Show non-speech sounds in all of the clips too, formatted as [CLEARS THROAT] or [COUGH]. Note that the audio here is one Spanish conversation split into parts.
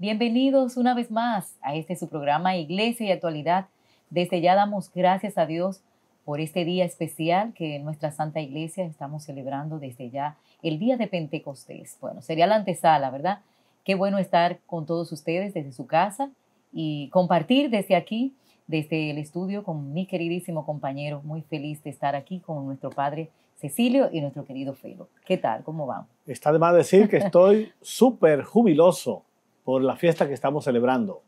Bienvenidos una vez más a este su programa Iglesia y Actualidad. Desde ya damos gracias a Dios por este día especial que en nuestra Santa Iglesia estamos celebrando desde ya el día de Pentecostés. Bueno, sería la antesala, ¿verdad? Qué bueno estar con todos ustedes desde su casa y compartir desde aquí, desde el estudio, con mi queridísimo compañero. Muy feliz de estar aquí con nuestro Padre Cecilio y nuestro querido Felo. ¿Qué tal? ¿Cómo vamos? Está de más decir que estoy [LAUGHS] súper jubiloso por la fiesta que estamos celebrando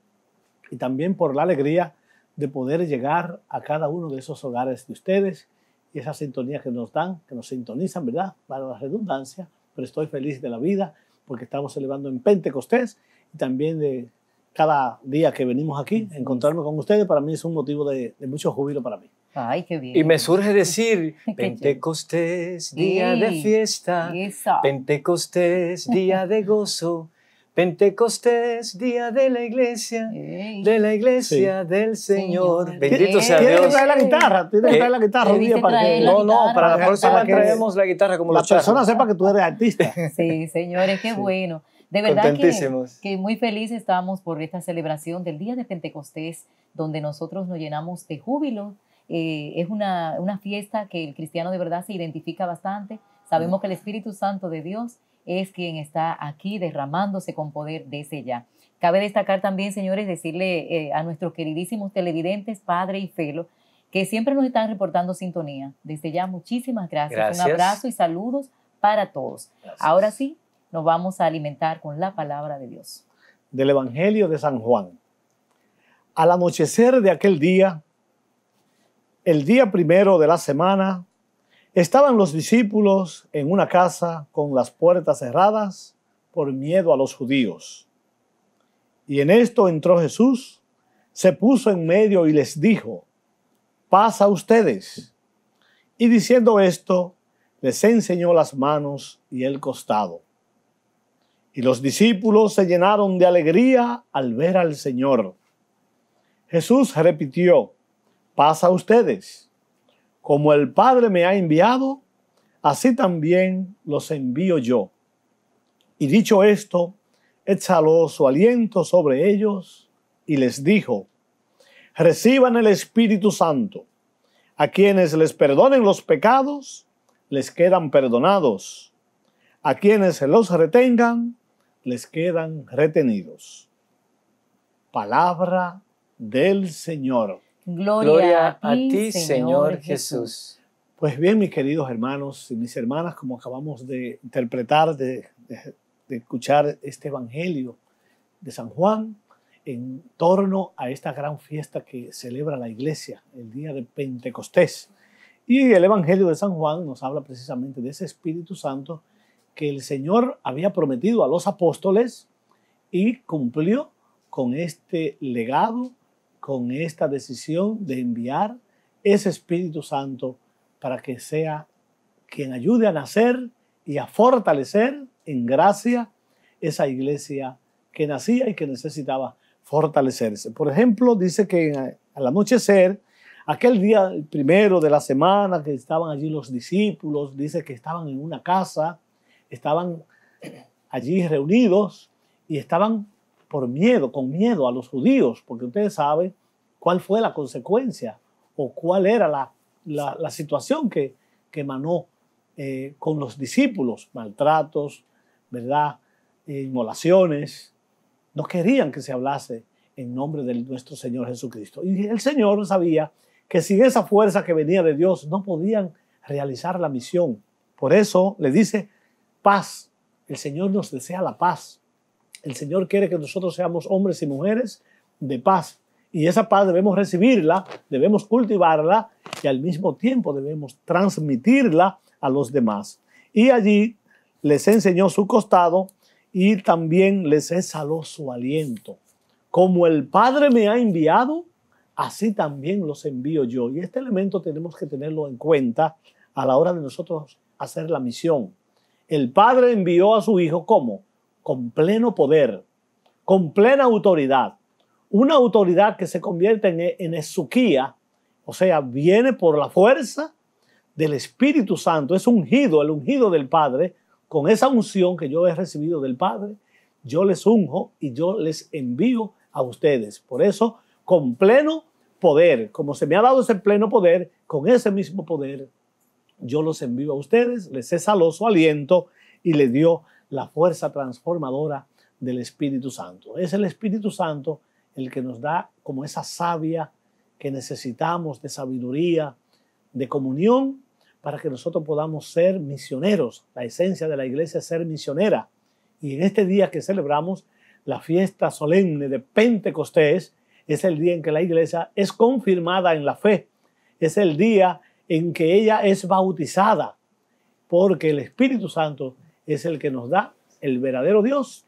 y también por la alegría de poder llegar a cada uno de esos hogares de ustedes y esa sintonía que nos dan, que nos sintonizan, ¿verdad? Para la redundancia, pero estoy feliz de la vida porque estamos celebrando en Pentecostés y también de cada día que venimos aquí, encontrarnos con ustedes, para mí es un motivo de, de mucho júbilo para mí. Ay, qué bien. Y me surge [LAUGHS] decir, Pentecostés, día de fiesta, Pentecostés, día de gozo. Pentecostés, día de la iglesia, de la iglesia del Señor. Bendito sea Dios. Tienes eh, eh, que traer la guitarra, tienes que traer la guitarra para que... No, no, para, la próxima traemos la guitarra como la persona sepa que tú eres artista. Sí, señores, qué bueno. De verdad que, muy felices estamos por esta celebración del Día de Pentecostés, donde nosotros nos llenamos de júbilo. Eh, es una, una fiesta que el cristiano de verdad se identifica bastante. Sabemos mm. que el Espíritu Santo de Dios es quien está aquí derramándose con poder desde ya. Cabe destacar también, señores, decirle eh, a nuestros queridísimos televidentes, padre y felo, que siempre nos están reportando sintonía. Desde ya, muchísimas gracias. Un abrazo y saludos para todos. Ahora sí, nos vamos a alimentar con la palabra de Dios. Del Evangelio de San Juan. Al anochecer de aquel día, el día primero de la semana, Estaban los discípulos en una casa con las puertas cerradas por miedo a los judíos. Y en esto entró Jesús, se puso en medio y les dijo, Pasa ustedes. Y diciendo esto, les enseñó las manos y el costado. Y los discípulos se llenaron de alegría al ver al Señor. Jesús repitió, Pasa ustedes. Como el Padre me ha enviado, así también los envío yo. Y dicho esto, exhaló su aliento sobre ellos y les dijo, reciban el Espíritu Santo. A quienes les perdonen los pecados, les quedan perdonados. A quienes los retengan, les quedan retenidos. Palabra del Señor. Gloria, a, ti, Señor, Jesús. Pues bien, mis queridos hermanos y mis hermanas, como acabamos de interpretar, de escuchar este Evangelio de San Juan, en torno a esta gran fiesta que celebra la iglesia, el día de Pentecostés. Y el Evangelio de San Juan nos habla precisamente de ese Espíritu Santo que el Señor había prometido a los apóstoles y cumplió con este legado con esta decisión de enviar ese Espíritu Santo para que sea quien ayude a nacer y a fortalecer en gracia esa iglesia que nacía y que necesitaba fortalecerse. Por ejemplo, dice que al anochecer, aquel día primero de la semana que estaban allí los discípulos, dice que estaban en una casa, estaban allí reunidos y estaban por miedo, con miedo a los judíos, porque ustedes saben cuál fue la consecuencia o cuál era la, situación que, que emanó eh, con los discípulos, maltratos, ¿verdad? Eh, inmolaciones. No querían que se hablase en nombre de nuestro Señor Jesucristo. Y el Señor sabía que sin esa fuerza que venía de Dios no podían realizar la misión. Por eso le dice, paz, el Señor nos desea la paz. El Señor quiere que nosotros seamos hombres y mujeres de paz. Y esa paz debemos recibirla, debemos cultivarla y al mismo tiempo debemos transmitirla a los demás. Y allí les enseñó su costado y también les exhaló su aliento. Como el Padre me ha enviado, así también los envío yo. Y este elemento tenemos que tenerlo en cuenta a la hora de nosotros hacer la misión. El Padre envió a su Hijo como con pleno poder, con plena autoridad. Una autoridad que se convierte en, en esuquía, o sea, viene por la fuerza del Espíritu Santo, es ungido, el ungido del Padre, con esa unción que yo he recibido del Padre, yo les unjo y yo les envío a ustedes. Por eso, con pleno poder, como se me ha dado ese pleno poder, con ese mismo poder, yo los envío a ustedes, les cesa su aliento y les dio la fuerza transformadora del Espíritu Santo. Es el Espíritu Santo el que nos da como esa savia que necesitamos de sabiduría, de comunión, para que nosotros podamos ser misioneros. La esencia de la iglesia es ser misionera. Y en este día que celebramos la fiesta solemne de Pentecostés, es el día en que la iglesia es confirmada en la fe. Es el día en que ella es bautizada, porque el Espíritu Santo es el que nos da el verdadero Dios,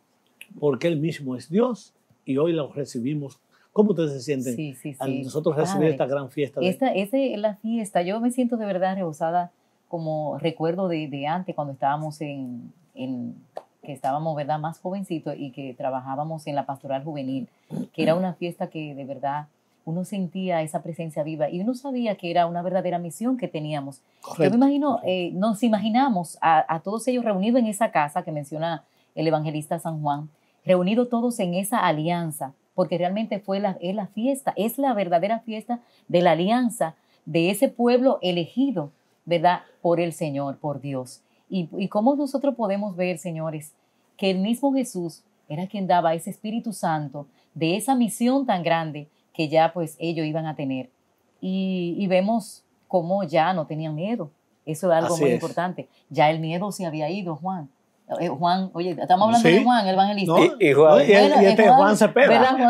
porque Él mismo es Dios y hoy lo recibimos. ¿Cómo ustedes se sienten al nosotros recibir esta gran fiesta? Esta, esa es la fiesta. Yo me siento de verdad rebosada como recuerdo de, de antes cuando estábamos en, en, que estábamos, ¿verdad?, más jovencitos y que trabajábamos en la pastoral juvenil, que era una fiesta que de verdad uno sentía esa presencia viva y uno sabía que era una verdadera misión que teníamos. Yo me imagino, eh, nos imaginamos a, todos ellos reunidos en esa casa que menciona el evangelista San Juan, reunidos todos en esa alianza, porque realmente fue la, es la fiesta, es la verdadera fiesta de la alianza de ese pueblo elegido, ¿verdad? Por el Señor, por Dios. Y, y cómo nosotros podemos ver, señores, que el mismo Jesús era quien daba ese Espíritu Santo de esa misión tan grande que ya pues ellos iban a tener. Y, vemos cómo ya no tenían miedo. Eso es algo muy importante. Ya el miedo se había ido, Juan. Eh, Juan, oye, estamos hablando de Juan, el evangelista. y, Juan, Cepeda. Juan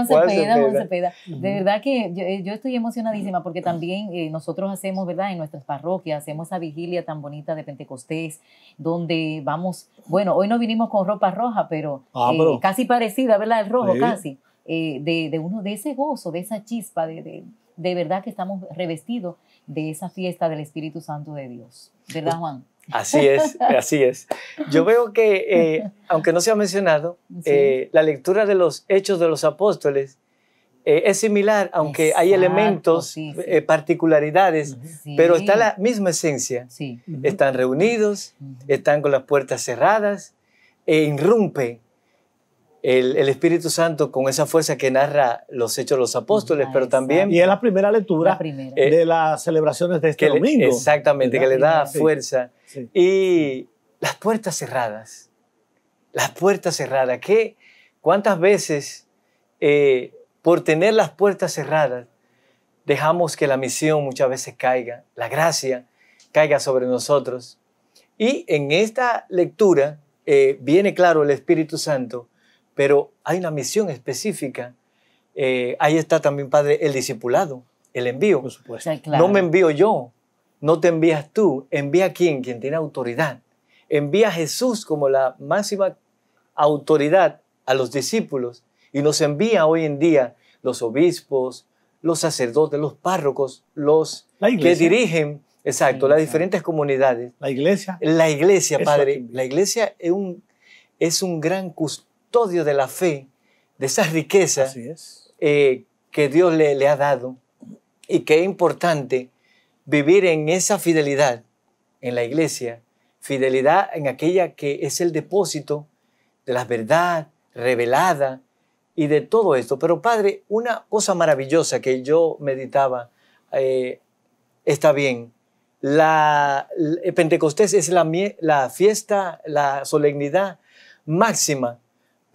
Cepeda, Juan De verdad que eh, yo, estoy emocionadísima porque también eh, nosotros hacemos, ¿verdad? En nuestras parroquias, hacemos esa vigilia tan bonita de Pentecostés, donde vamos, bueno, hoy no vinimos con ropa roja, pero, ah, casi parecida, ¿verdad? El rojo, casi. Eh, de, de, uno, de ese gozo, de esa chispa, de, de, de verdad que estamos revestidos de esa fiesta del Espíritu Santo de Dios. ¿Verdad, pues, Juan? Así es, [LAUGHS] así es. Yo veo que, eh, aunque no se ha mencionado, eh, la lectura de los Hechos de los Apóstoles es similar, aunque hay elementos, particularidades, pero está la misma esencia. Están reunidos, están con las puertas cerradas, e irrumpe el, Espíritu Santo con esa fuerza que narra los hechos de los apóstoles, pero ah, también... Y es la primera lectura de eh, las celebraciones de este domingo. exactamente, que le da fuerza. Y las puertas cerradas, las puertas cerradas, que cuántas veces eh, por tener las puertas cerradas dejamos que la misión muchas veces caiga, la gracia caiga sobre nosotros. Y en esta lectura eh, viene claro el Espíritu Santo pero hay una misión específica. Eh, ahí está también, Padre, el discipulado, el envío. Por supuesto. No me envío yo, no te envías tú, envía a quien, quien tiene autoridad. Envía a Jesús como la máxima autoridad a los discípulos y nos envía hoy en día los obispos, los sacerdotes, los párrocos, los que dirigen, exacto, las diferentes comunidades. La iglesia. La iglesia, Padre. La iglesia es un, es un gran custodio de la fe, de esas riquezas eh, que Dios le, ha dado y que es importante vivir en esa fidelidad en la iglesia, fidelidad en aquella que es el depósito de la verdad revelada y de todo esto. Pero Padre, una cosa maravillosa que yo meditaba, eh, está bien, la, Pentecostés es la, la fiesta, la solemnidad máxima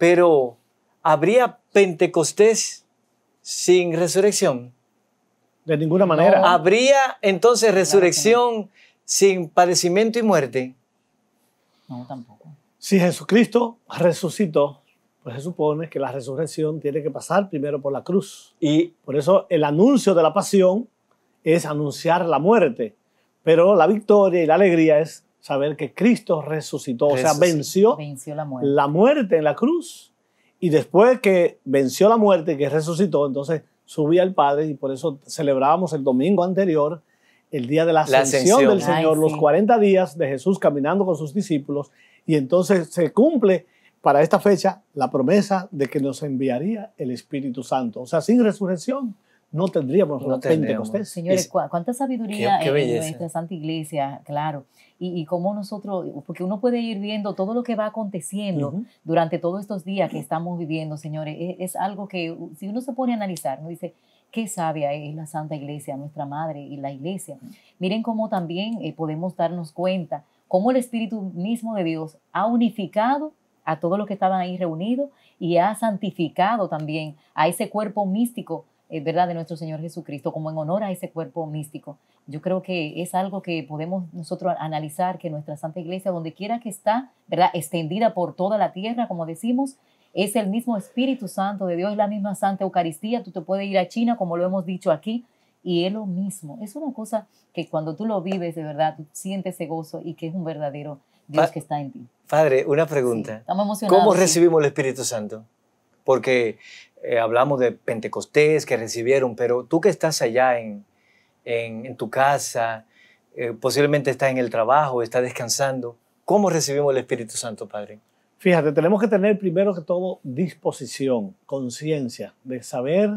pero ¿habría Pentecostés sin resurrección? De ninguna manera. ¿Habría entonces resurrección sin padecimiento y muerte? No, tampoco. Si Jesucristo resucitó, pues se supone que la resurrección tiene que pasar primero por la cruz. Y por eso el anuncio de la pasión es anunciar la muerte, pero la victoria y la alegría es saber que Cristo resucitó, o sea, venció, la, muerte. en la cruz. Y después que venció la muerte, y que resucitó, entonces subía al Padre y por eso celebrábamos el domingo anterior el día de la ascensión, del Señor, los 40 días de Jesús caminando con sus discípulos y entonces se cumple para esta fecha la promesa de que nos enviaría el Espíritu Santo. O sea, sin resurrección no tendríamos no Pentecostés. Señores, cuánta sabiduría en esta Santa Iglesia, claro y, cómo nosotros, porque uno puede ir viendo todo lo que va aconteciendo durante todos estos días que estamos viviendo, señores, es, algo que si uno se pone a analizar, uno dice, qué sabia es la Santa Iglesia, nuestra Madre y la Iglesia. Miren cómo también eh, podemos darnos cuenta cómo el Espíritu mismo de Dios ha unificado a todos los que estaban ahí reunidos y ha santificado también a ese cuerpo místico eh, ¿verdad?, de nuestro Señor Jesucristo, como en honor a ese cuerpo místico. Yo creo que es algo que podemos nosotros analizar, que nuestra Santa Iglesia, donde quiera que está, ¿verdad?, extendida por toda la tierra, como decimos, es el mismo Espíritu Santo de Dios, es la misma Santa Eucaristía, tú te puedes ir a China, como lo hemos dicho aquí, y es lo mismo. Es una cosa que cuando tú lo vives de verdad, sientes ese gozo y que es un verdadero Dios que está en ti. Padre, una pregunta. estamos emocionados. ¿Cómo recibimos el Espíritu Santo? Porque eh, hablamos de Pentecostés que recibieron, pero tú que estás allá en, tu casa, eh, posiblemente estás en el trabajo, estás descansando, ¿cómo recibimos el Espíritu Santo, Padre? Fíjate, tenemos que tener primero que todo disposición, conciencia de saber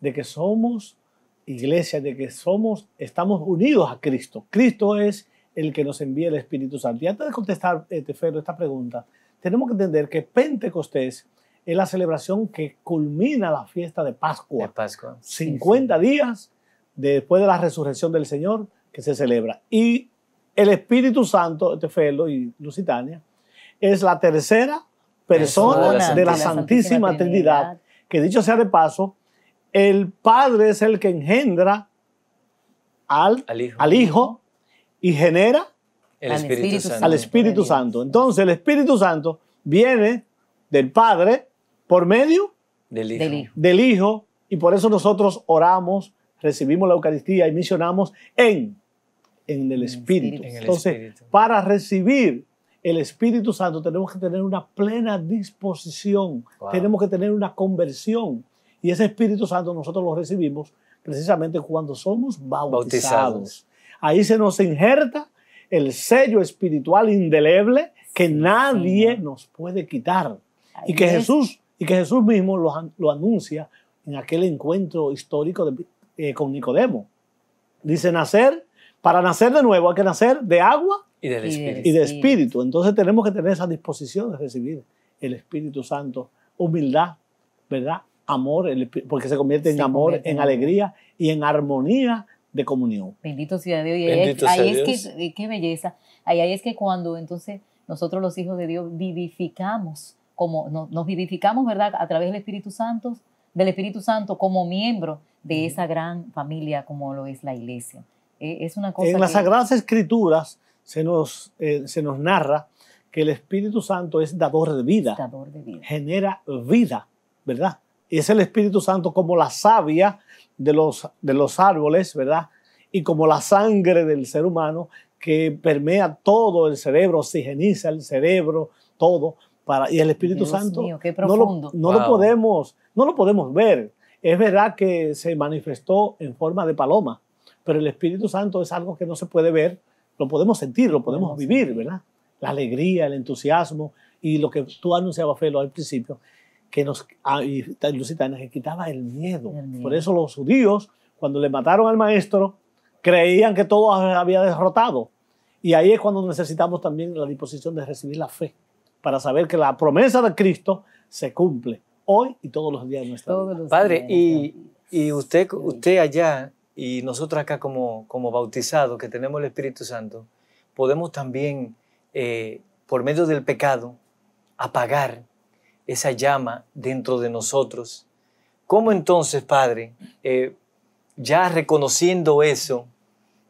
de que somos iglesia, de que somos, estamos unidos a Cristo. Cristo es el que nos envía el Espíritu Santo. Y antes de contestar, eh, Tefero, esta pregunta, tenemos que entender que Pentecostés es la celebración que culmina la fiesta de Pascua. De Pascua. 50 días después de la resurrección del Señor que se celebra. Y el Espíritu Santo, Tefelo este y Lusitania, es la tercera persona de la, Santísima, Trinidad, que dicho sea de paso, el Padre es el que engendra al, al, hijo. y genera al Espíritu Santo. Entonces el Espíritu Santo viene del Padre, por medio del hijo. del hijo. Y por eso nosotros oramos, recibimos la Eucaristía y misionamos en, en el Espíritu. Entonces, para recibir el Espíritu Santo tenemos que tener una plena disposición, tenemos que tener una conversión. Y ese Espíritu Santo nosotros lo recibimos precisamente cuando somos bautizados. Ahí se nos injerta el sello espiritual indeleble que nadie nos puede quitar. y que Jesús y que Jesús mismo lo, anuncia en aquel encuentro histórico eh, con Nicodemo. Dice nacer, para nacer de nuevo hay que nacer de agua y, de espíritu. Entonces tenemos que tener esa disposición de recibir el Espíritu Santo, humildad, ¿verdad? Amor, porque se convierte en amor, en, alegría y en armonía de comunión. Bendito sea Dios. Y es que, qué belleza. Ahí, ahí es que cuando entonces nosotros los hijos de Dios vivificamos como nos vivificamos, ¿verdad?, a través del Espíritu Santo, del Espíritu Santo como miembro de esa gran familia como lo es la iglesia. Eh, es una cosa en las Sagradas Escrituras se nos, eh, se nos narra que el Espíritu Santo es dador de vida, genera vida, ¿verdad? Y es el Espíritu Santo como la savia de los, de los árboles, ¿verdad? Y como la sangre del ser humano que permea todo el cerebro, oxigeniza el cerebro, todo, y el Espíritu Santo no, lo, podemos no lo podemos ver. Es verdad que se manifestó en forma de paloma, pero el Espíritu Santo es algo que no se puede ver, lo podemos sentir, lo podemos vivir, ¿verdad? La alegría, el entusiasmo y lo que tú anunciabas, Felo, al principio, que nos, ah, y que quitaba el miedo. Por eso los judíos, cuando le mataron al maestro, creían que todo había derrotado. Y ahí es cuando necesitamos también la disposición de recibir la fe para saber que la promesa de Cristo se cumple hoy y todos los días Padre, y, usted, usted allá y nosotros acá como, como bautizados que tenemos el Espíritu Santo, podemos también, eh, por medio del pecado, apagar esa llama dentro de nosotros. ¿Cómo entonces, Padre, eh, ya reconociendo eso,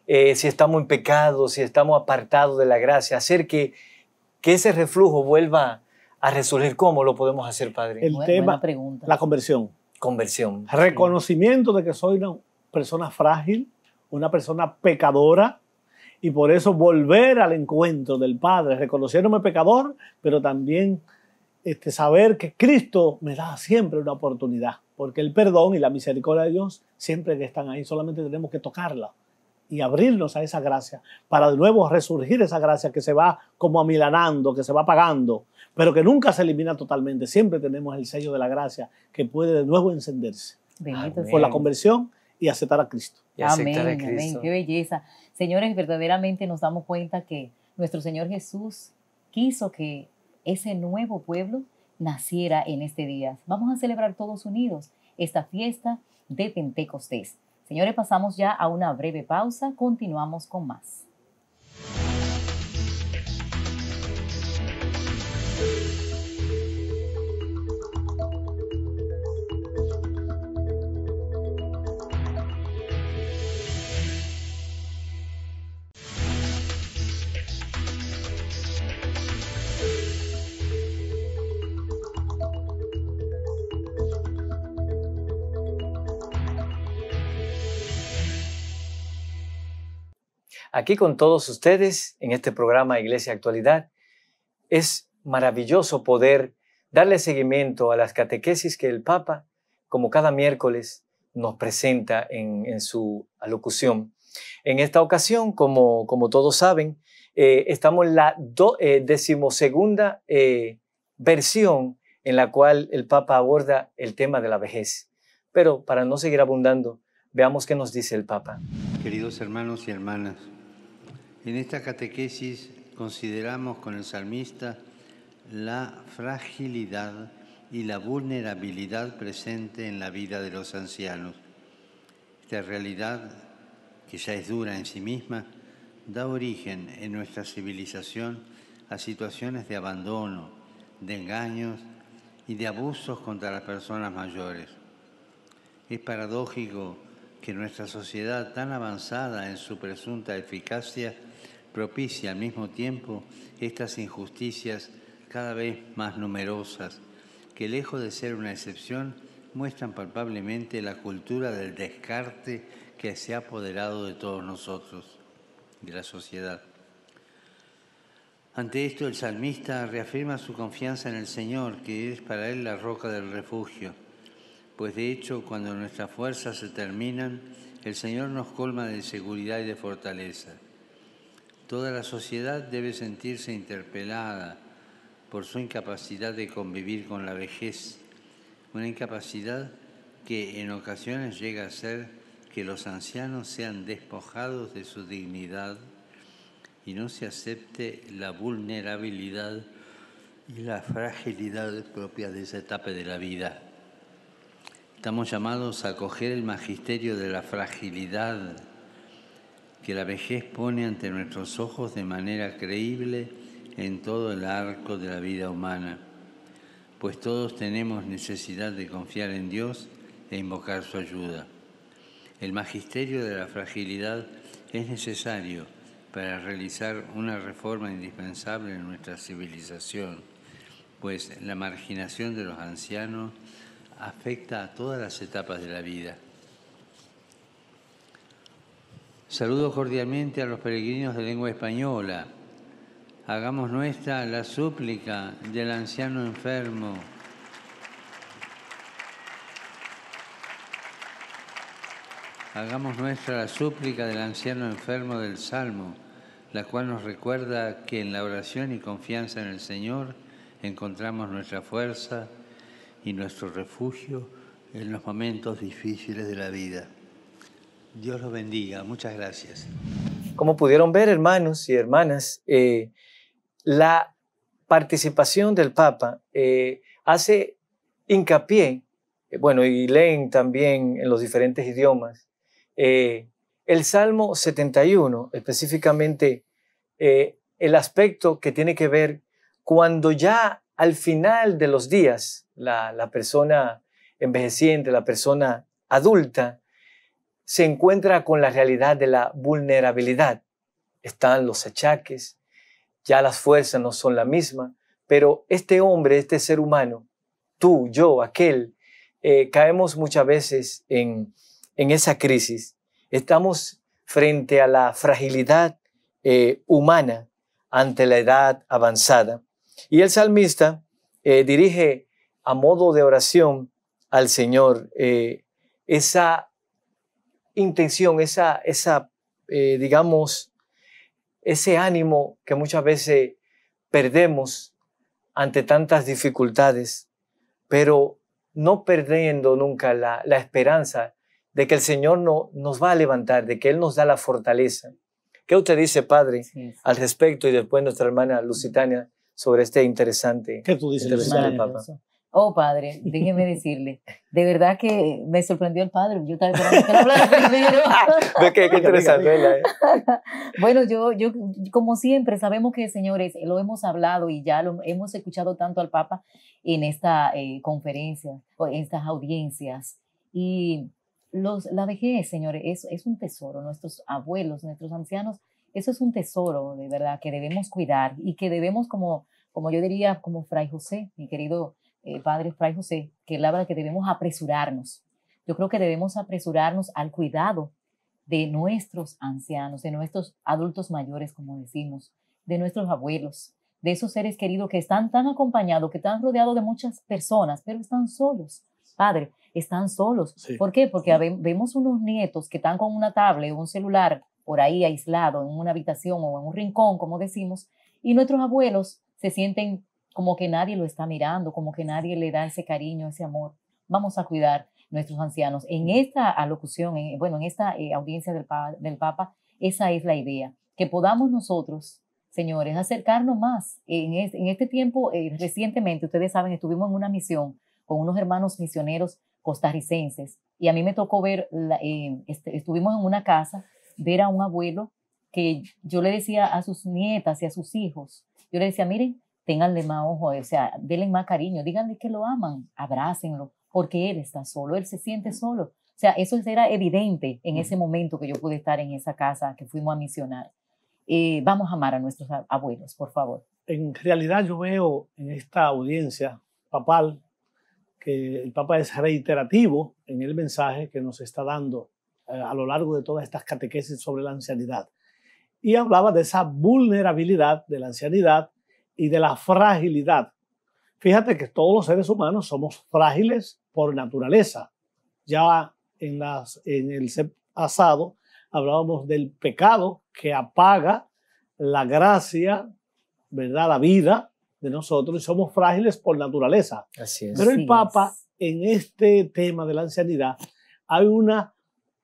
eh, si estamos en pecado, si estamos apartados de la gracia, hacer que que ese reflujo vuelva a resurgir. ¿Cómo lo podemos hacer, Padre? El tema, pregunta. la conversión. Conversión. Reconocimiento de que soy una persona frágil, una persona pecadora, y por eso volver al encuentro del Padre, reconocerme pecador, pero también este, saber que Cristo me da siempre una oportunidad, porque el perdón y la misericordia de Dios siempre están ahí, solamente tenemos que tocarla y abrirnos a esa gracia, para de nuevo resurgir esa gracia que se va como amilanando, que se va apagando, pero que nunca se elimina totalmente. Siempre tenemos el sello de la gracia que puede de nuevo encenderse por la conversión y aceptar a Cristo. amén, a Cristo. amén, qué belleza. Señores, verdaderamente nos damos cuenta que nuestro Señor Jesús quiso que ese nuevo pueblo naciera en este día. Vamos a celebrar todos unidos esta fiesta de Pentecostés. Señores, pasamos ya a una breve pausa. Continuamos con más. aquí con todos ustedes en este programa Iglesia Actualidad. Es maravilloso poder darle seguimiento a las catequesis que el Papa, como cada miércoles, nos presenta en, su alocución. En esta ocasión, como, todos saben, eh, estamos en la eh, decimosegunda eh, versión en la cual el Papa aborda el tema de la vejez. Pero para no seguir abundando, veamos qué nos dice el Papa. Queridos hermanos y hermanas, en esta catequesis consideramos con el salmista la fragilidad y la vulnerabilidad presente en la vida de los ancianos. Esta realidad, que ya es dura en sí misma, da origen en nuestra civilización a situaciones de abandono, de engaños y de abusos contra las personas mayores. Es paradójico que nuestra sociedad tan avanzada en su presunta eficacia propicia al mismo tiempo estas injusticias cada vez más numerosas, que lejos de ser una excepción, muestran palpablemente la cultura del descarte que se ha apoderado de todos nosotros, de la sociedad. Ante esto el salmista reafirma su confianza en el Señor, que es para él la roca del refugio pues de hecho cuando nuestras fuerzas se terminan, el Señor nos colma de seguridad y de fortaleza. Toda la sociedad debe sentirse interpelada por su incapacidad de convivir con la vejez, una incapacidad que en ocasiones llega a ser que los ancianos sean despojados de su dignidad y no se acepte la vulnerabilidad y la fragilidad propia de esa etapa de la vida. Estamos llamados a acoger el magisterio de la fragilidad que la vejez pone ante nuestros ojos de manera creíble en todo el arco de la vida humana, pues todos tenemos necesidad de confiar en Dios e invocar su ayuda. El magisterio de la fragilidad es necesario para realizar una reforma indispensable en nuestra civilización, pues la marginación de los ancianos afecta a todas las etapas de la vida. Saludo cordialmente a los peregrinos de lengua española. Hagamos nuestra la súplica del anciano enfermo. Hagamos nuestra la súplica del anciano enfermo del Salmo, la cual nos recuerda que en la oración y confianza en el Señor encontramos nuestra fuerza, y nuestro refugio en los momentos difíciles de la vida. Dios los bendiga. Muchas gracias. Como pudieron ver, hermanos y hermanas, eh, la participación del Papa eh, hace hincapié, eh, bueno, y leen también en los diferentes idiomas, el Salmo 71, específicamente el aspecto que tiene que ver cuando ya al final de los días la, persona envejeciente, la persona adulta, se encuentra con la realidad de la vulnerabilidad. Están los achaques, ya las fuerzas no son la misma, pero este hombre, este ser humano, tú, yo, aquel, eh, caemos muchas veces en, esa crisis. Estamos frente a la fragilidad eh, humana ante la edad avanzada. Y el salmista eh, dirige a modo de oración al Señor eh, esa intención, esa, esa eh, digamos, ese ánimo que muchas veces perdemos ante tantas dificultades, pero no perdiendo nunca la, esperanza de que el Señor no, nos va a levantar, de que Él nos da la fortaleza. ¿Qué usted dice, Padre, al respecto y después nuestra hermana Lusitania sobre este interesante, ¿Qué tú dices, Oh, padre, déjeme decirle. De verdad que me sorprendió el padre. Yo estaba [LAUGHS] [LAUGHS] ah, ¿De qué? Qué [LAUGHS] interesante. ¿eh? bueno, yo, yo, como siempre, sabemos que, señores, lo hemos hablado y ya lo hemos escuchado tanto al Papa en esta eh, conferencia, en estas audiencias. Y los, la vejez, señores, es, es un tesoro. Nuestros abuelos, nuestros ancianos, eso es un tesoro, de verdad, que debemos cuidar y que debemos, como, como yo diría, como Fray José, mi querido eh, Padre Fray José, que la verdad que debemos apresurarnos. Yo creo que debemos apresurarnos al cuidado de nuestros ancianos, de nuestros adultos mayores, como decimos, de nuestros abuelos, de esos seres queridos que están tan acompañados, que están rodeados de muchas personas, pero están solos. Padre, están solos. ¿Por qué? Porque vemos unos nietos que están con una tablet o un celular por ahí aislado en una habitación o en un rincón, como decimos, y nuestros abuelos se sienten como que nadie lo está mirando, como que nadie le da ese cariño, ese amor. Vamos a cuidar nuestros ancianos. En esta alocución, bueno, en esta eh, audiencia del, Papa, esa es la idea, que podamos nosotros señores, acercarnos más. En este, tiempo, eh, recientemente, ustedes saben, estuvimos en una misión con unos hermanos misioneros costarricenses y a mí me tocó ver, eh, este, estuvimos en una casa, ver a un abuelo que yo le decía a sus nietas y a sus hijos, yo le decía, miren, Ténganle más ojo, o sea, denle más cariño, díganle que lo aman, abrácenlo, porque él está solo, él se siente solo. O sea, eso era evidente en mm. ese momento que yo pude estar en esa casa, que fuimos a misionar. Eh, vamos a amar a nuestros abuelos, por favor. En realidad yo veo en esta audiencia papal que el Papa es reiterativo en el mensaje que nos está dando eh, a lo largo de todas estas catequesis sobre la ancianidad. Y hablaba de esa vulnerabilidad de la ancianidad y de la fragilidad. Fíjate que todos los seres humanos somos frágiles por naturaleza. Ya en, las, en el pasado hablábamos del pecado que apaga la gracia, ¿verdad? La vida de nosotros y somos frágiles por naturaleza. Pero el Papa en este tema de la ancianidad hay una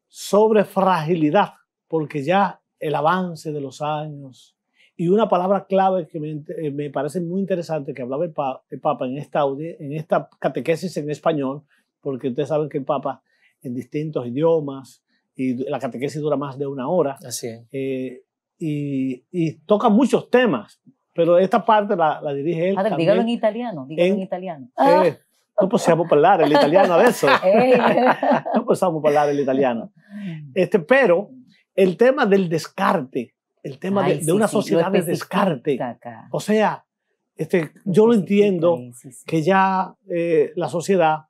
sobrefragilidad porque ya el avance de los años, y una palabra clave que eh, me, parece muy interesante que hablaba el, Papa en esta, en esta catequesis en español, porque ustedes saben que el Papa en distintos idiomas, y la catequesis dura más de una hora. Así es. Eh, y, toca muchos temas, pero esta parte la, dirige él. Padre, dígalo en italiano, dígalo en, italiano. italiano. Eh, no el italiano de eso. [LAUGHS] [LAUGHS] no possiamo hablar italiano Este, pero el tema del descarte el tema de, una sociedad de descarte. O sea, este, yo lo entiendo que ya eh, la sociedad,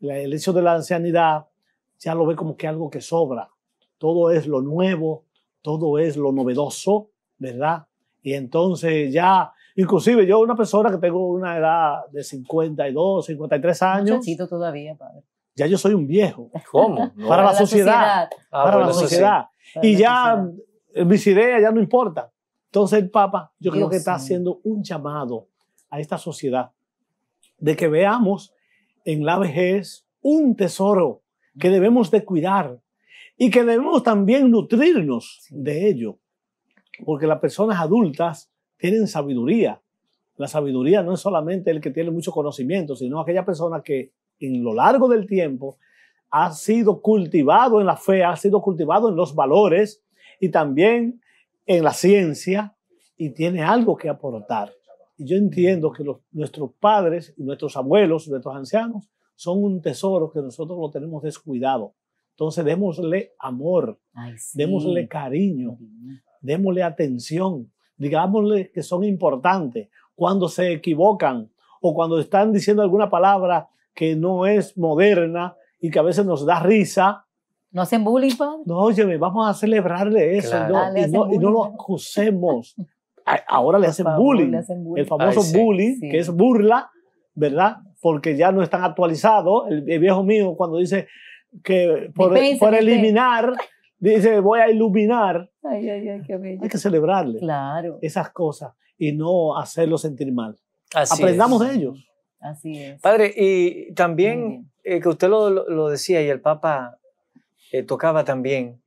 el hecho de la ancianidad, ya lo ve como que algo que sobra. Todo es lo nuevo, todo es lo novedoso, ¿verdad? Y entonces ya, inclusive yo, una persona que tengo una edad de 52, 53 años. Muchachito todavía, padre. Ya yo soy un viejo. ¿Cómo? Para, la, sociedad, ah, para la sociedad. y ya eh, mis ideas ya no importan. Entonces el Papa, yo creo que está haciendo un llamado a esta sociedad de que veamos en la vejez un tesoro que debemos de cuidar y que debemos también nutrirnos de ello, porque las personas adultas tienen sabiduría. La sabiduría no es solamente el que tiene mucho conocimiento, sino aquella persona que en lo largo del tiempo ha sido cultivado en la fe, ha sido cultivado en los valores, y también en la ciencia y tiene algo que aportar. Y yo entiendo que los, nuestros padres y nuestros abuelos, nuestros ancianos, son un tesoro que nosotros lo tenemos descuidado. Entonces, démosle amor, démosle cariño, démosle atención, digámosle que son importantes. Cuando se equivocan o cuando están diciendo alguna palabra que no es moderna y que a veces nos da risa, ¿No hacen bullying, padre? No, oye, vamos a celebrarle eso. y, no, lo acusemos. [LAUGHS] Ahora le hacen, bullying, El famoso bullying, que es burla, ¿verdad? Porque ya no están actualizados. El, viejo mío, cuando dice que por, eliminar. Dice, voy a iluminar. Ay, ay, qué bello. Hay que celebrarle claro. esas cosas y no hacerlo sentir mal. Aprendamos de ellos. Así es. Padre, y también eh, que usted lo, lo, decía y el Papa eh, tocaba también,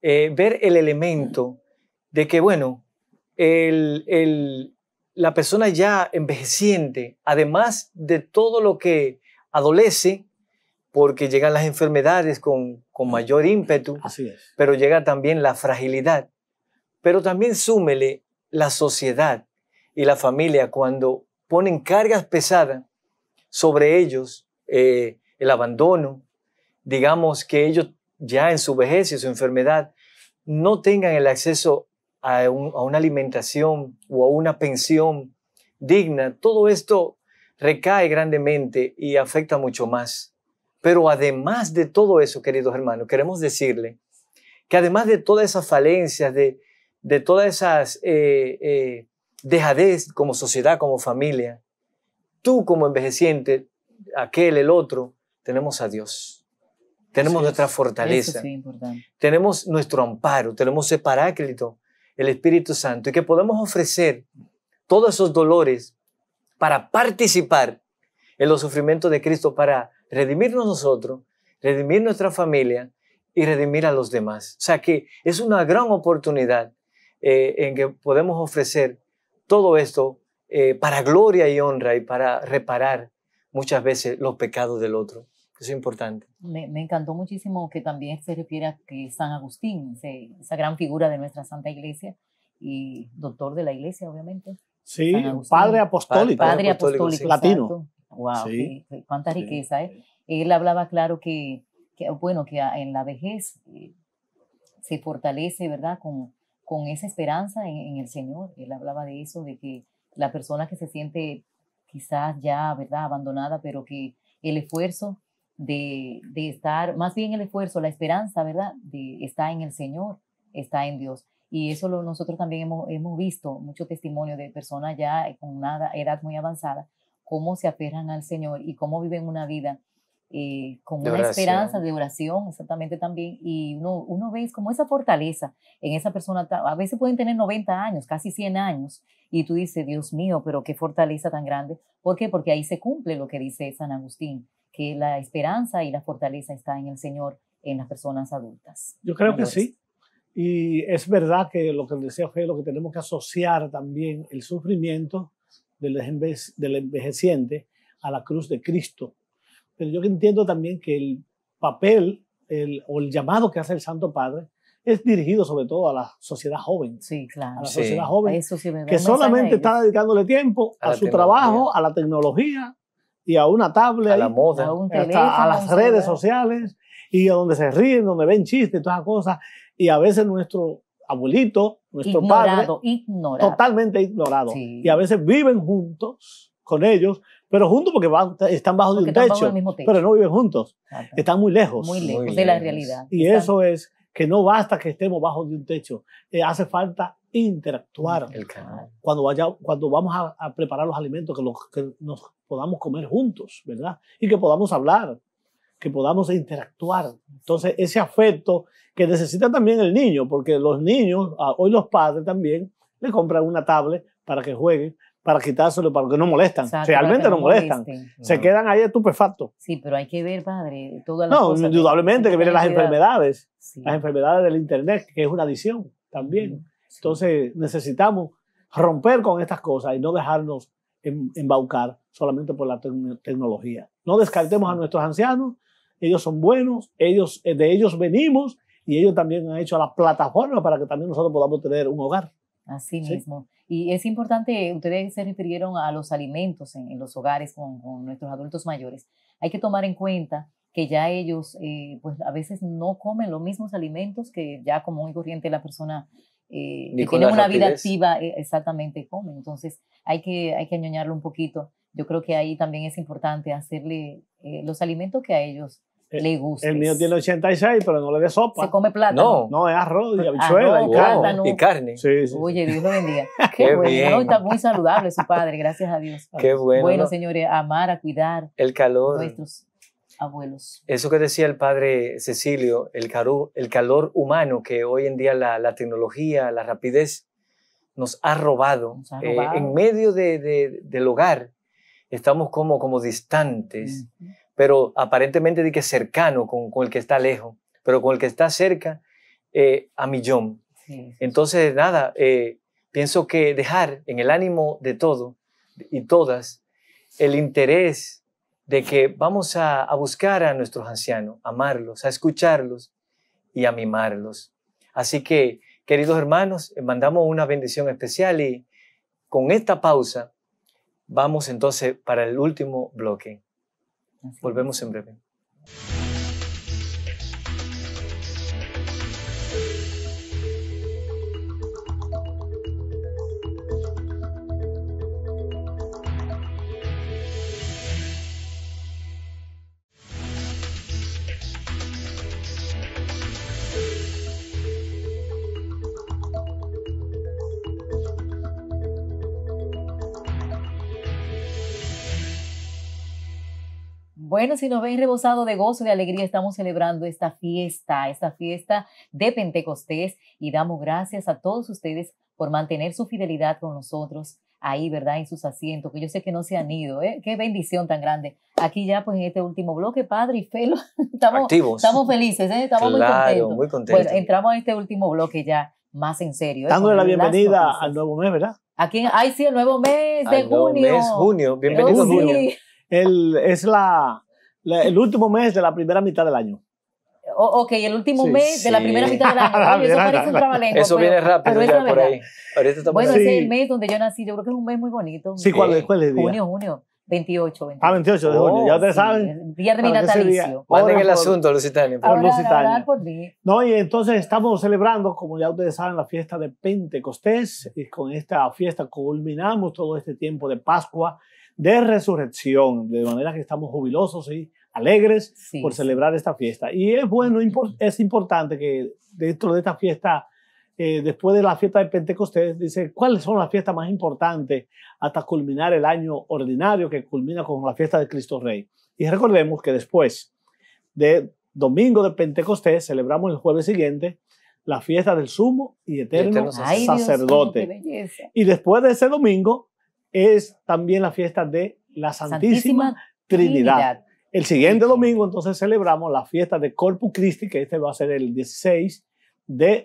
eh, ver el elemento de que, bueno, el, la persona ya envejeciente, además de todo lo que adolece, porque llegan las enfermedades con, mayor ímpetu, pero llega también la fragilidad. Pero también súmele la sociedad y la familia cuando ponen cargas pesadas sobre ellos, eh, el abandono, digamos que ellos ya en su vejez y su enfermedad no tengan el acceso a, una alimentación o a una pensión digna, todo esto recae grandemente y afecta mucho más. Pero además de todo eso, queridos hermanos, queremos decirle que además de todas esas falencias, de, todas esas eh, eh, dejadez como sociedad, como familia, tú como envejeciente, aquel, el otro, tenemos a Dios. Tenemos nuestra fortaleza. Tenemos nuestro amparo, tenemos ese paráclito, el Espíritu Santo, y que podemos ofrecer todos esos dolores para participar en los sufrimientos de Cristo, para redimirnos nosotros, redimir nuestra familia y redimir a los demás. O sea que es una gran oportunidad eh, en que podemos ofrecer todo esto eh, para gloria y honra y para reparar muchas veces los pecados del otro es importante. Me, encantó muchísimo que también se refiera a que San Agustín, esa gran figura de nuestra Santa Iglesia y doctor de la Iglesia, obviamente. Sí, padre apostólico. Padre, apostólico, latino. Wow, sí. cuánta riqueza, ¿eh? Él hablaba claro que, bueno, que en la vejez eh, se fortalece, ¿verdad? Con, con esa esperanza en, en el Señor. Él hablaba de eso, de que la persona que se siente quizás ya, ¿verdad? Abandonada, pero que el esfuerzo de, estar, más bien el esfuerzo, la esperanza, ¿verdad? De, está en el Señor, está en Dios. Y eso lo, nosotros también hemos, visto mucho testimonio de personas ya eh, con una edad muy avanzada, cómo se aferran al Señor y cómo viven una vida eh, con una esperanza de oración, exactamente también. Y uno, uno ve como esa fortaleza en esa persona. A veces pueden tener 90 años, casi 100 años, y tú dices, Dios mío, pero qué fortaleza tan grande. ¿Por qué? Porque ahí se cumple lo que dice San Agustín que la esperanza y la fortaleza está en el Señor en las personas adultas. Yo creo que sí. Y es verdad que lo que decía fue lo que tenemos que asociar también el sufrimiento del, envejeciente a la cruz de Cristo. Pero yo entiendo también que el papel el, o el llamado que hace el Santo Padre es dirigido sobre todo a la sociedad joven. Sí, claro. A la sociedad joven. que solamente está dedicándole tiempo a, su trabajo, a la tecnología, y a una tablet, a, las redes sociales y a donde se ríen, donde ven chistes, todas esas cosas. Y a veces nuestro abuelito, nuestro padre, totalmente ignorado. Y a veces viven juntos con ellos, pero juntos porque están bajo de un techo, pero no viven juntos. Están muy lejos. de la realidad. Y eso es que no basta que estemos bajo de un techo, eh, hace falta interactuar. Cuando, vaya, cuando vamos a, preparar los alimentos, que, los, que nos podamos comer juntos, ¿verdad? Y que podamos hablar, que podamos interactuar. Entonces, ese afecto que necesita también el niño, porque los niños, hoy los padres también, le compran una tablet para que jueguen, para quitárselo, para que no molestan. Realmente no molestan. Se quedan ahí estupefactos. Sí, pero hay que ver, padre, no, indudablemente que, vienen las enfermedades. Las enfermedades del Internet, que es una adicción también. Entonces necesitamos romper con estas cosas y no dejarnos embaucar solamente por la tecnología. No descartemos a nuestros ancianos, ellos son buenos, ellos, eh, de ellos venimos y ellos también han hecho la plataforma para que también nosotros podamos tener un hogar. Así mismo. Y es importante, ustedes se refirieron a los alimentos en, los hogares con, nuestros adultos mayores. Hay que tomar en cuenta que ya ellos, eh, pues a veces no comen los mismos alimentos que ya como muy corriente la persona eh, tienen una vida activa, e, exactamente comen. Entonces hay que, hay que un poquito. Yo creo que ahí también es importante hacerle eh, los alimentos que a ellos eh, le gusta. El mío tiene 86, pero no le dé sopa. Se come plátano. No, no es arroz y ah, habichuela y, carne. carne. Sí, sí, Oye, Dios lo bendiga. [LAUGHS] Qué, bueno. está muy saludable su padre, gracias a Dios. Qué bueno. Bueno, señores, amar, a cuidar. El calor. Nuestros abuelos. Eso que decía el padre Cecilio, el calor, el calor humano que hoy en día la, tecnología, la rapidez nos ha robado. Eh, en medio del hogar estamos como, como distantes, pero aparentemente de que cercano con, el que está lejos, pero con el que está cerca eh, a millón. Entonces, nada, eh, pienso que dejar en el ánimo de todo y todas el interés de que vamos a, buscar a nuestros ancianos, amarlos, a escucharlos y a mimarlos. Así que, queridos hermanos, eh, mandamos una bendición especial y con esta pausa vamos entonces para el último bloque. Volvemos en breve. Bueno, si nos ven rebosado de gozo, y de alegría, estamos celebrando esta fiesta, esta fiesta de Pentecostés y damos gracias a todos ustedes por mantener su fidelidad con nosotros ahí, ¿verdad? En sus asientos, que yo sé que no se han ido, ¿eh? Qué bendición tan grande. Aquí ya, pues en este último bloque, Padre y Felo, [LAUGHS] estamos, estamos felices, ¿eh? Estamos muy contentos. Muy contentos. entramos a este último bloque ya más en serio. ¿eh? Dándole la bienvenida pues, al nuevo mes, ¿verdad? Aquí, ay, sí, el nuevo mes de junio. Nuevo mes, junio, bienvenido junio. es la el último mes de la primera mitad del año. ok, el último mes de la primera mitad del [LAUGHS] año. eso parece un Eso viene rápido ya por ahí. bueno, ese es el mes donde yo nací. Yo creo que es un mes muy bonito. Sí, ¿cuál, es, cuál es el día? Junio, junio. 28, 28. Ah, 28 de junio, ya ustedes oh, saben. Día de mi natalicio. Manden el asunto, Lusitania. Por, por Lusitania. Por No, y entonces estamos celebrando, como ya ustedes saben, la fiesta de Pentecostés. Y con esta fiesta culminamos todo este tiempo de Pascua de resurrección, de manera que estamos jubilosos y alegres por celebrar esta fiesta. Y es bueno, es importante que dentro de esta fiesta, eh, después de la fiesta de Pentecostés, dice cuáles son las fiestas más importantes hasta culminar el año ordinario que culmina con la fiesta de Cristo Rey. Y recordemos que después de domingo de Pentecostés, celebramos el jueves siguiente la fiesta del sumo y eterno, sacerdote. y después de ese domingo, es también la fiesta de la Santísima, Trinidad. El siguiente domingo entonces celebramos la fiesta de Corpus Christi, que este va a ser el 16 de, eh,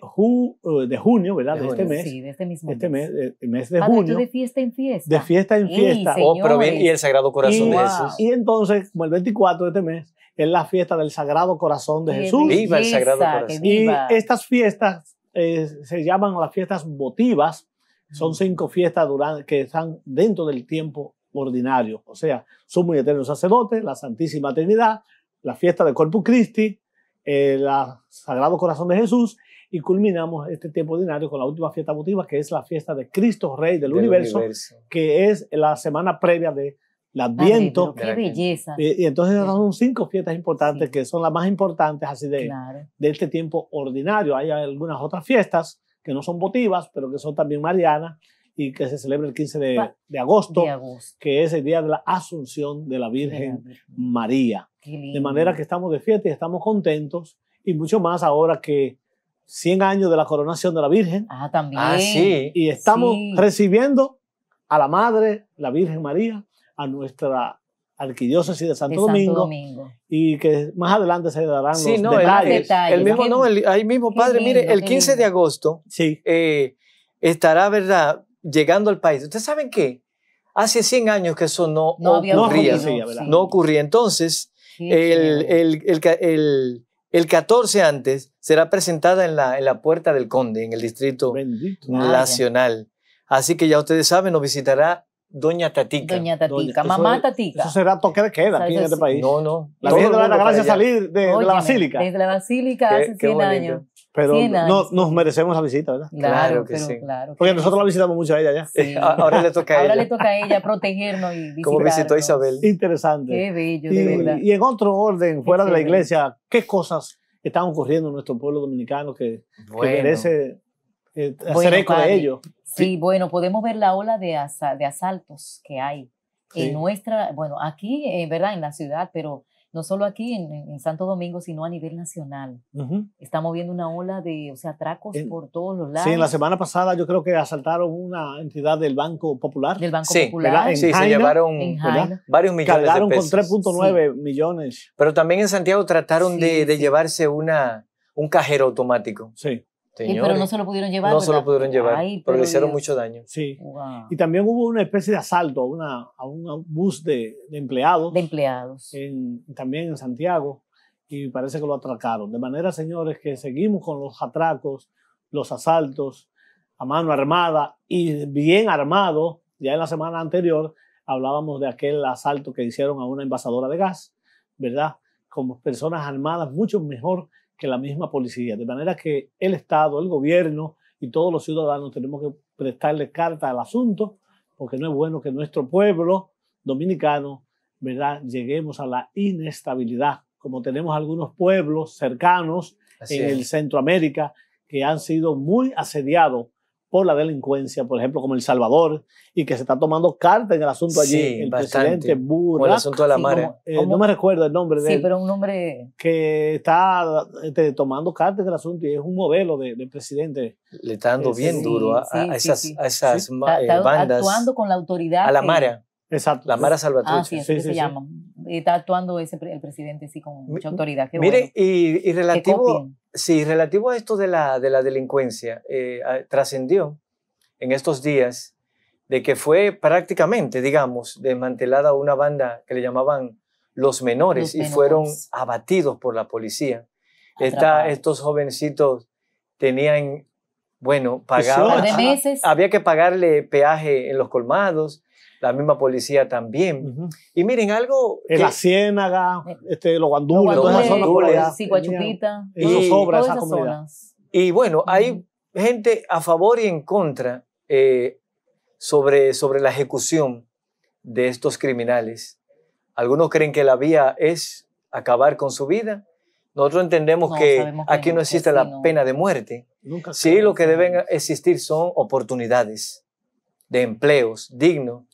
de junio, ¿verdad? De, este mes. Sí, de este mismo este mes. mes eh, mes de Padre, junio. de fiesta en fiesta. De fiesta en fiesta. oh, pero bien, y el Sagrado Corazón de Jesús. Y entonces, como el 24 de este mes, es la fiesta del Sagrado Corazón de Jesús. Viva el Sagrado Corazón. Y estas fiestas eh, se llaman las fiestas votivas son cinco fiestas durante, que están dentro del tiempo ordinario, o sea, sumo y eterno sacerdotes, la Santísima Trinidad, la fiesta del Corpus Christi, el eh, Sagrado Corazón de Jesús y culminamos este tiempo ordinario con la última fiesta motiva que es la fiesta de Cristo Rey del, universo, que es la semana previa de Adviento. qué belleza. Y, entonces son cinco fiestas importantes que son las más importantes así de, de este tiempo ordinario. Hay algunas otras fiestas que no son votivas, pero que son también marianas y que se celebra el 15 de, agosto, que es el día de la Asunción de la Virgen María. De manera que estamos de fiesta y estamos contentos, y mucho más ahora que 100 años de la coronación de la Virgen. Ah, también. Ah, y estamos recibiendo a la Madre, la Virgen María, a nuestra Arquidiócesis de Santo, Domingo, y que más adelante se darán sí, los no, detalles. El mismo, no, el, mismo, padre, mire, el 15 de agosto eh, estará, ¿verdad?, llegando al país. ¿Ustedes saben qué? Hace 100 años que eso no, ocurría. No ocurría. Entonces, el, 14 antes será presentada en la, Puerta del Conde, en el Distrito Nacional. Así que ya ustedes saben, nos visitará Doña Tatica. Doña Tatica, mamá Tatica. Eso será toque de queda aquí en este país. No, no. La Virgen de la Gracia salir de, la Basílica. Desde la Basílica hace 100 años. Pero nos merecemos la visita, ¿verdad? Claro, claro que sí. Porque nosotros la visitamos mucho a ella ya. Ahora le toca a ella. Ahora le toca a ella protegernos y visitarnos. Como visitó a Isabel. Interesante. Qué bello, de verdad. Y en otro orden, fuera de la iglesia, ¿qué cosas están ocurriendo en nuestro pueblo dominicano que, bueno. que merece eh, hacer eco de ello. Sí, bueno, podemos ver la ola de, de asaltos que hay en nuestra, bueno, aquí, eh, ¿verdad? En la ciudad, pero no solo aquí en, Santo Domingo, sino a nivel nacional. Estamos viendo una ola de, o sea, atracos por todos los lados. Sí, en la semana pasada yo creo que asaltaron una entidad del Banco Popular. Del Banco sí, Popular. sí, se llevaron varios millones Cargaron de pesos. con 3.9 millones. Pero también en Santiago trataron de, de llevarse una un cajero automático. Sí pero no se lo pudieron llevar. No se lo pudieron llevar, pero, le hicieron mucho daño. Sí. Y también hubo una especie de asalto a, una, a un bus de, empleados. De empleados. también en Santiago. Y parece que lo atracaron. De manera, señores, que seguimos con los atracos, los asaltos a mano armada y bien armado. Ya en la semana anterior hablábamos de aquel asalto que hicieron a una envasadora de gas, ¿verdad? Como personas armadas mucho mejor que la misma policía. De manera que el Estado, el gobierno y todos los ciudadanos tenemos que prestarle carta al asunto, porque no es bueno que nuestro pueblo dominicano, ¿verdad?, lleguemos a la inestabilidad, como tenemos algunos pueblos cercanos en el Centroamérica que han sido muy asediados por la delincuencia, por ejemplo, como El Salvador, y que se está tomando carta en el asunto allí. Sí, el bastante. presidente Burak, el asunto de la Mara. Eh, no me recuerdo el nombre de sí, pero un nombre... Que está este, tomando carta en el asunto y es un modelo de, presidente. Le está dando bien duro a, esas, bandas. esas está, actuando con la autoridad. A la Mara. Exacto. La Mara Salvatrucha. Ah, sí, así se llama. Está actuando ese, el presidente sí con mucha autoridad. Qué mire, y, y relativo Sí, relativo a esto de la, de la delincuencia, eh, trascendió en estos días de que fue prácticamente, digamos, desmantelada una banda que le llamaban Los Menores, y fueron abatidos por la policía. estos jovencitos tenían, bueno, pagaban. Había que pagarle peaje en los colmados, la misma policía también. Y miren, algo... En la Ciénaga, este, los guandules, los guandules, Y bueno, hay gente a favor y en contra eh, sobre, sobre la ejecución de estos criminales. Algunos creen que la vía es acabar con su vida. Nosotros entendemos que aquí no existe la pena de muerte. sí, lo que deben existir son oportunidades de empleos dignos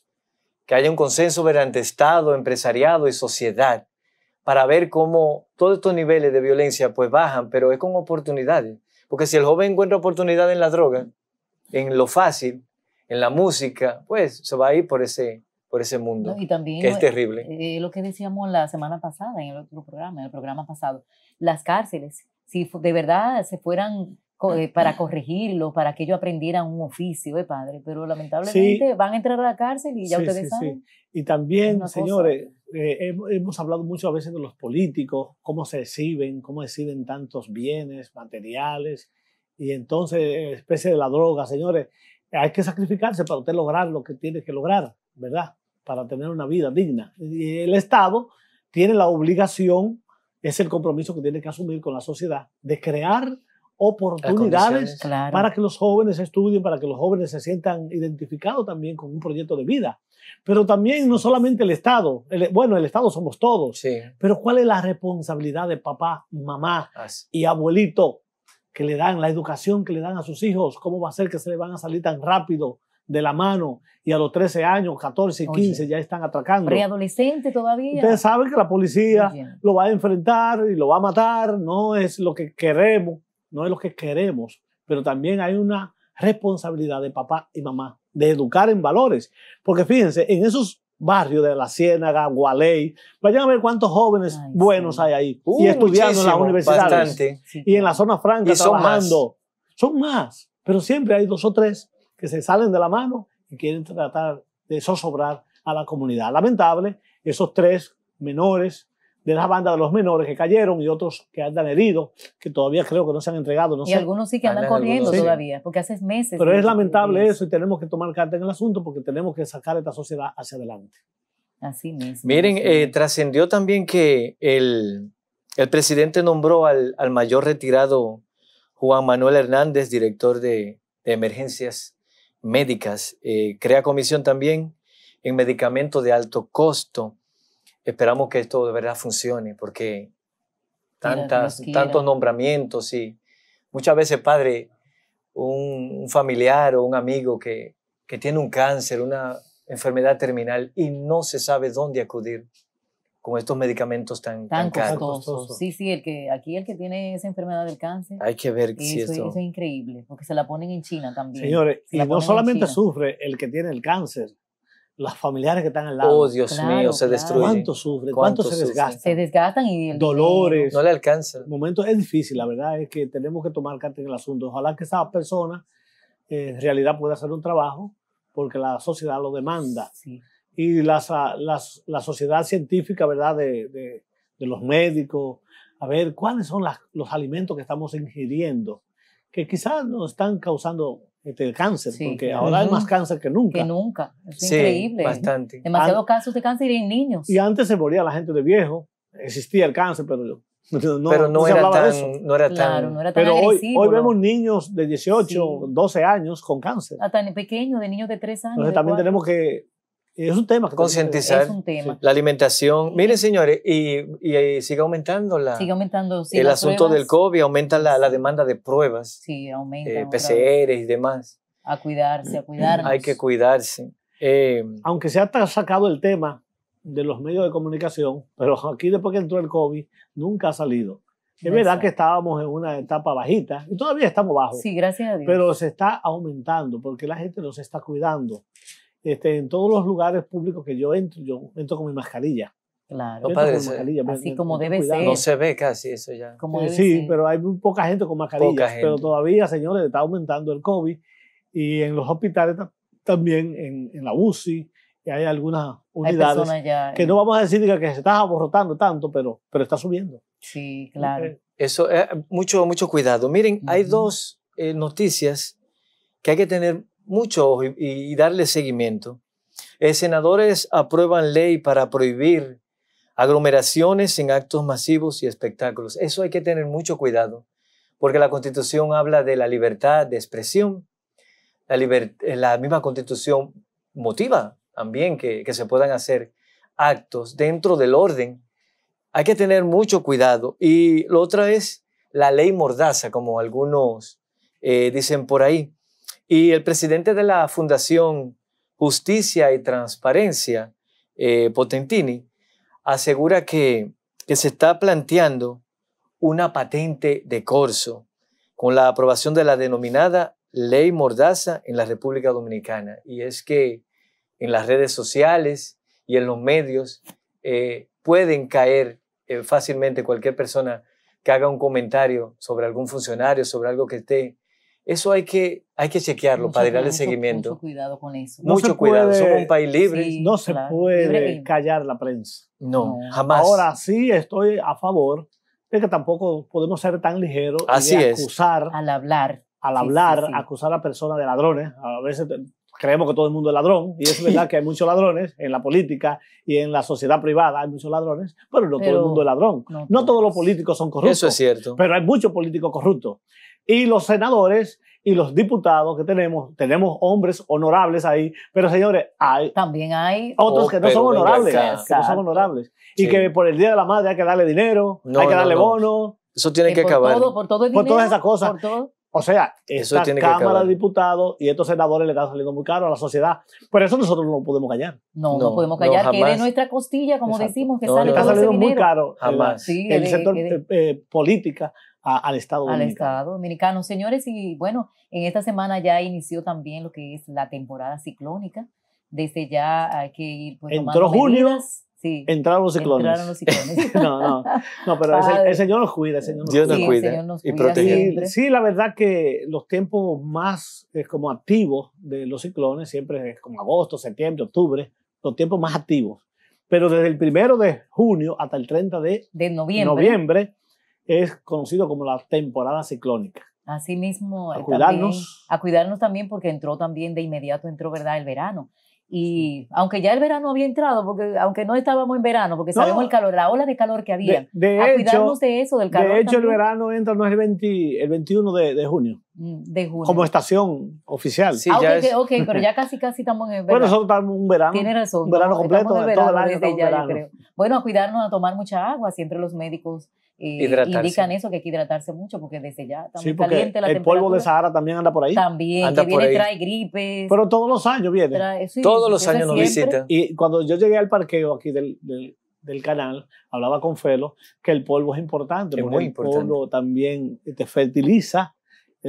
que haya un consenso mediante Estado, empresariado y sociedad para ver cómo todos estos niveles de violencia pues bajan, pero es con oportunidades. Porque si el joven encuentra oportunidad en la droga, en lo fácil, en la música, pues se va a ir por ese, por ese mundo, y también, que es terrible. Eh, lo que decíamos la semana pasada en el otro programa, en el programa pasado, las cárceles, si de verdad se fueran eh, para corregirlo, para que ellos aprendieran un oficio, ¿eh, padre? Pero lamentablemente van a entrar a la cárcel y ya sí, ustedes sí, saben. Y también, señores, eh, hemos hablado mucho a veces de los políticos, cómo se exhiben, cómo exhiben tantos bienes materiales y entonces, especie de la droga, señores, hay que sacrificarse para usted lograr lo que tiene que lograr, ¿verdad? Para tener una vida digna. Y el Estado tiene la obligación, es el compromiso que tiene que asumir con la sociedad, de crear oportunidades para que los jóvenes estudien, para que los jóvenes se sientan identificados también con un proyecto de vida. Pero también no solamente el Estado, bueno, el Estado somos todos, pero ¿cuál es la responsabilidad de papá, mamá y abuelito que le dan, la educación que le dan a sus hijos? ¿Cómo va a ser que se le van a salir tan rápido? de la mano y a los 13 años, 14, y 15 ya están atracando. Preadolescente todavía. Ustedes saben que la policía lo va a enfrentar y lo va a matar, no es lo que queremos, no es lo que queremos, pero también hay una responsabilidad de papá y mamá de educar en valores. Porque fíjense, en esos barrios de la Ciénaga, Gualey, vayan a ver cuántos jóvenes buenos hay ahí y uh, estudiando en las universidades y en la zona franca trabajando. Son más. son más, pero siempre hay dos o tres que se salen de la mano y quieren tratar de zozobrar a la comunidad. Lamentable, esos tres menores de la banda de los menores que cayeron y otros que andan heridos, que todavía creo que no se han entregado. y algunos sí que andan, corriendo todavía, porque hace meses. Pero es lamentable eso y tenemos que tomar carta en el asunto porque tenemos que sacar esta sociedad hacia adelante. Así mismo. Miren, eh, trascendió también que el, el presidente nombró al, al, mayor retirado Juan Manuel Hernández, director de, de emergencias médicas. Eh, crea comisión también en medicamentos de alto costo esperamos que esto de verdad funcione, porque tantas, tantos nombramientos y muchas veces, Padre, un, familiar o un amigo que, tiene un cáncer, una enfermedad terminal y no se sabe dónde acudir con estos medicamentos tan, tan, caros. Sí, sí, el que, aquí el que tiene esa enfermedad del cáncer. Hay que ver si eso, eso es increíble, porque se la ponen en China también. Señores, y no solamente sufre el que tiene el cáncer, las familiares que están al lado. Oh, Dios mío, se destruyen. ¿Cuánto sufren? ¿Cuánto, se desgastan? Se desgastan y... Dolores. No le alcanza. momento es difícil, la verdad, es que tenemos que tomar cartas en el asunto. Ojalá que esa persona eh, en realidad pueda hacer un trabajo porque la sociedad lo demanda. Y ah, la sociedad científica, ¿verdad? De, los médicos, a ver cuáles son los alimentos que estamos ingiriendo, que quizás nos están causando este, el cáncer, porque ahora hay más cáncer que nunca. Que nunca, es increíble. Bastante. Demasiados casos de cáncer en niños. Y antes se moría la gente de viejo, existía el cáncer, pero [LAUGHS] no, no, era tan, No era tan, claro, no era tan pero agresivo, hoy, hoy vemos niños de 18, 12 años con cáncer. A tan pequeños, de niños de 3 años. Entonces también tenemos que es un tema. Concientizar. La alimentación. Miren, señores, y, eh, sigue aumentando la. Sigue aumentando. Sí, el asunto del COVID aumenta la, la, demanda de pruebas. Sí, aumenta. Eh, PCR y demás. A cuidarse, a [CLEARS THROAT] cuidarnos. Hay que cuidarse. Eh, Aunque se ha sacado el tema de los medios de comunicación, pero aquí después que entró el COVID, nunca ha salido. Es verdad que estábamos en una etapa bajita y todavía estamos bajos. Sí, gracias a Dios. Pero se está aumentando porque la gente nos está cuidando. Este, en todos los lugares públicos que yo entro, yo entro con mi mascarilla. Claro. Oh, así como debe ser. No se ve casi eso ya. sí, pero hay poca gente con mascarilla. Pero todavía, señores, está aumentando el COVID. Y en los hospitales también, en, la UCI, hay algunas unidades ya, que no vamos a decir que se está aborrotando tanto, pero, pero está subiendo. Sí, claro. Eso eso, eh, mucho, mucho cuidado. Miren, hay dos eh, noticias que hay que tener mucho y, darle seguimiento. Eh, senadores aprueban ley para prohibir aglomeraciones en actos masivos y espectáculos. Eso hay que tener mucho cuidado, porque la Constitución habla de la libertad de expresión. La, eh, misma Constitución motiva también que, se puedan hacer actos dentro del orden. Hay que tener mucho cuidado. Y lo otra es la ley mordaza, como algunos eh, dicen por ahí. Y el presidente de la Fundación Justicia y Transparencia, eh, Potentini, asegura que, se está planteando una patente de corso con la aprobación de la denominada ley Mordaza en la República Dominicana. Y es que en las redes sociales y en los medios eh, pueden caer eh, fácilmente cualquier persona que haga un comentario sobre algún funcionario, sobre algo que esté eso hay que, hay que chequearlo para darle seguimiento. Mucho cuidado con eso. mucho cuidado, somos un país libre. no se puede e callar la prensa. No, jamás. Ahora sí estoy a favor de que tampoco podemos ser tan ligeros y acusar. Al hablar. Al hablar, acusar a personas de ladrones. A veces creemos que todo el mundo es ladrón, y es verdad que hay muchos ladrones en la política y en la sociedad privada hay muchos ladrones, pero no todo el mundo es ladrón. No, no todos los políticos son corruptos. Eso es cierto. Pero hay muchos políticos corruptos y los senadores y los diputados que tenemos, tenemos hombres honorables ahí, pero señores, hay también hay otros que no son honorables, que no son honorables y que por el día de la madre hay que darle dinero, hay que darle bonos bono. Eso tiene que, acabar. por por todas esas cosas. O sea, esta eso tiene Cámara de Diputados y estos senadores le están saliendo muy caro a la sociedad. Por eso nosotros no podemos callar. No, no, podemos callar. que de nuestra costilla, como decimos, que sale está saliendo muy caro eh, jamás. el, sector eh, eh, política al Estado Dominicano. Al Estado Dominicano. Señores, y bueno, en esta semana ya inició también lo que es la temporada ciclónica. Desde ya hay que ir pues, Entró junio. Entraron los ciclones. [LAUGHS] no, no, no, pero el, Señor nos cuida, el Señor nos protege. Sí, la verdad que los tiempos más eh, como activos de los ciclones, siempre es como agosto, septiembre, octubre, los tiempos más activos. Pero desde el primero de junio hasta el 30 de, noviembre. es conocido como la temporada ciclónica. Así mismo, a cuidarnos. a cuidarnos también porque entró también de inmediato, entró, ¿verdad?, el verano. Y aunque ya el verano había entrado, porque aunque no estábamos en verano, porque sabemos el calor, la ola de calor que había. De, a hecho, cuidarnos de eso, del calor. De hecho, el verano entra no es el, 20, el 21 de, de, junio. Mm, de junio. Como estación oficial. Sí, ah, okay, ok, pero ya [LAUGHS] casi casi estamos en verano. Bueno, nosotros estamos un verano. Tiene razón. Un verano completo, todo el año. Creo. Bueno, a cuidarnos, a tomar mucha agua. Siempre los médicos y eh, indican eso, que hay que hidratarse mucho porque desde ya está caliente la el polvo de Sahara también anda por ahí. También, que viene, trae gripes. Pero todos los años viene. todos los años nos visita. Y cuando yo llegué al parqueo aquí del, canal, hablaba con Felo que el polvo es importante, porque el polvo también te fertiliza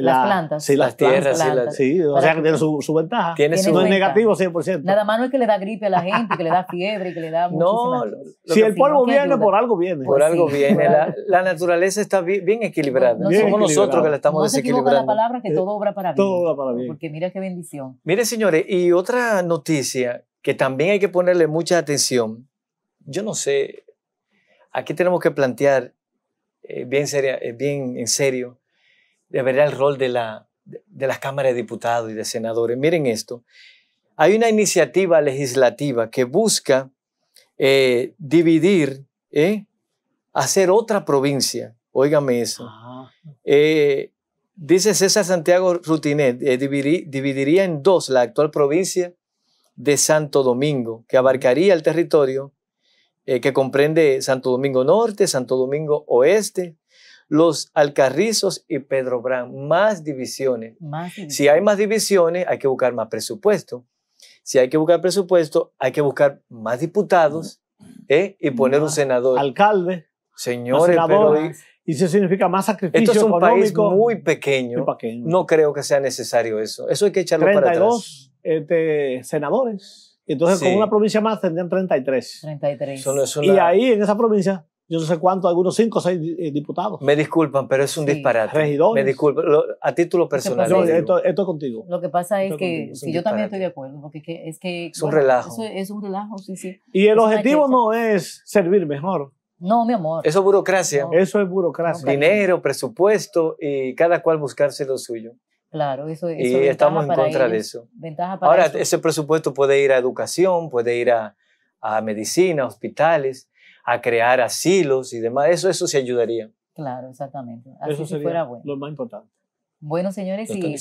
las plantas. Sí, las, tierras. Sí, o sea, tiene su, su ventaja. Tiene su no es negativo 100%. Nada más no es que le da gripe a la gente, que le da fiebre, que le da No, si el polvo viene, por algo viene. Por pues algo viene. la, naturaleza está bien, equilibrada. No, somos nosotros que la estamos no desequilibrando. Se la palabra que eh, todo obra para bien. Todo obra para bien. Porque mira qué bendición. Mire, señores, y otra noticia que también hay que ponerle mucha atención. Yo no sé, aquí tenemos que plantear eh, bien, seria, eh, bien en serio de el rol de la, de Cámara de Diputados y de Senadores. Miren esto. Hay una iniciativa legislativa que busca eh, dividir, eh, hacer otra provincia. Óigame eso. Eh, dice César Santiago Rutinet, dividiría en dos la actual provincia de Santo Domingo, que abarcaría el territorio que comprende Santo Domingo Norte, Santo Domingo Oeste, los Alcarrizos y Pedro Brandt, más divisiones. Si hay más divisiones, hay que buscar más presupuesto. Si hay que buscar presupuesto, hay que buscar más diputados mm. ¿eh? y poner un senador. Alcalde. Señores, pero... Y eso significa más sacrificio Esto es un país muy pequeño. No creo que sea necesario eso. Eso hay que echarlo para atrás. Este, senadores. Entonces, con una provincia más tendrían 33. 33. Y ahí, en esa provincia, yo no sé cuánto, algunos cinco o seis eh, diputados. Me disculpan, pero es un disparate. dos. Me disculpo a título personal. esto, es contigo. Lo que pasa es, que yo también estoy de acuerdo, porque es que... Es un relajo. es un relajo, sí, sí. Y el objetivo no es servir mejor. No, mi amor. Eso es burocracia. Eso es burocracia. Dinero, presupuesto y cada cual buscarse lo suyo. Claro, eso, Y estamos en contra de eso. Ahora, ese presupuesto puede ir a educación, puede ir a, a medicina, hospitales a crear asilos y demás. Eso, eso se ayudaría. Claro, exactamente. eso si fuera bueno. lo más importante. Bueno, señores, y,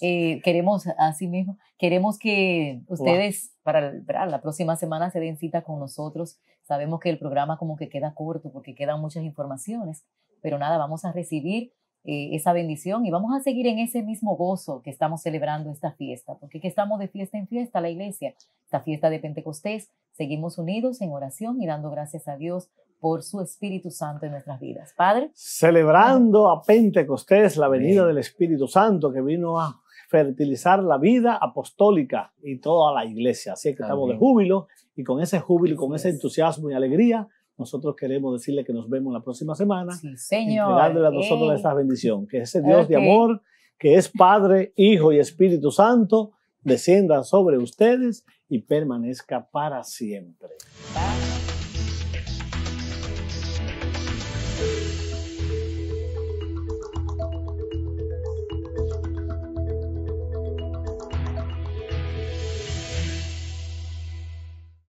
eh, queremos, así mismo, queremos que ustedes para, para, la próxima semana se den cita con nosotros. Sabemos que el programa como que queda corto porque quedan muchas informaciones, pero nada, vamos a recibir eh, esa bendición y vamos a seguir en ese mismo gozo que estamos celebrando esta fiesta, porque estamos de fiesta en fiesta la iglesia, esta fiesta de Pentecostés, seguimos unidos en oración y dando gracias a Dios por su Espíritu Santo en nuestras vidas. Padre. Celebrando a Pentecostés la venida del Espíritu Santo que vino a fertilizar la vida apostólica y toda la iglesia. Así que estamos de júbilo y con ese júbilo, con ese entusiasmo y alegría, nosotros queremos decirle que nos vemos la próxima semana. Sí, señor. a nosotros esta bendición. Que ese Dios de amor, que es Padre, Hijo y Espíritu Santo, descienda sobre ustedes y permanezca para siempre.